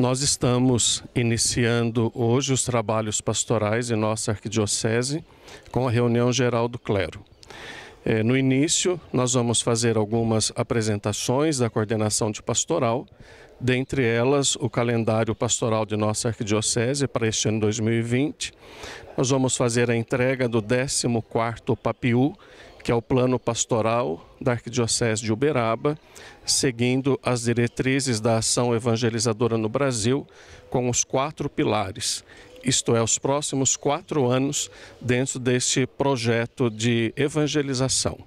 Nós estamos iniciando hoje os trabalhos pastorais em nossa arquidiocese com a reunião geral do clero. É, no início, nós vamos fazer algumas apresentações da coordenação de pastoral, dentre elas o calendário pastoral de nossa arquidiocese para este ano 2020. Nós vamos fazer a entrega do 14º papiu que é o plano pastoral da Arquidiocese de Uberaba, seguindo as diretrizes da ação evangelizadora no Brasil, com os quatro pilares. Isto é, os próximos quatro anos dentro deste projeto de evangelização.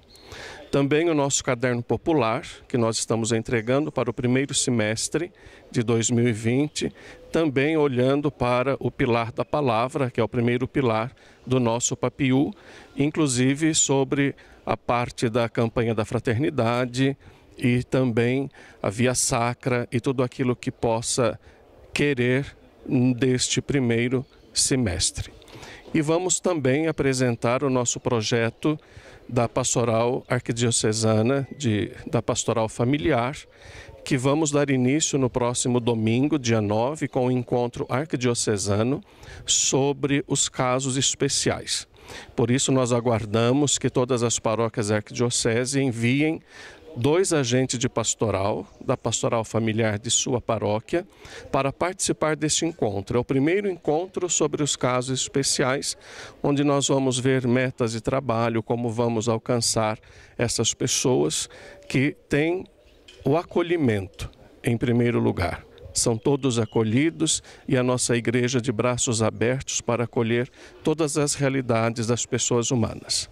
Também o nosso caderno popular, que nós estamos entregando para o primeiro semestre de 2020, também olhando para o pilar da palavra, que é o primeiro pilar do nosso papiu inclusive sobre a parte da campanha da fraternidade e também a via sacra e tudo aquilo que possa querer deste primeiro semestre. E vamos também apresentar o nosso projeto da pastoral arquidiocesana, de, da pastoral familiar, que vamos dar início no próximo domingo, dia 9, com o encontro arquidiocesano sobre os casos especiais. Por isso, nós aguardamos que todas as paróquias arquidiocese enviem dois agentes de pastoral, da pastoral familiar de sua paróquia, para participar deste encontro. É o primeiro encontro sobre os casos especiais, onde nós vamos ver metas de trabalho, como vamos alcançar essas pessoas que têm o acolhimento em primeiro lugar. São todos acolhidos e a nossa igreja de braços abertos para acolher todas as realidades das pessoas humanas.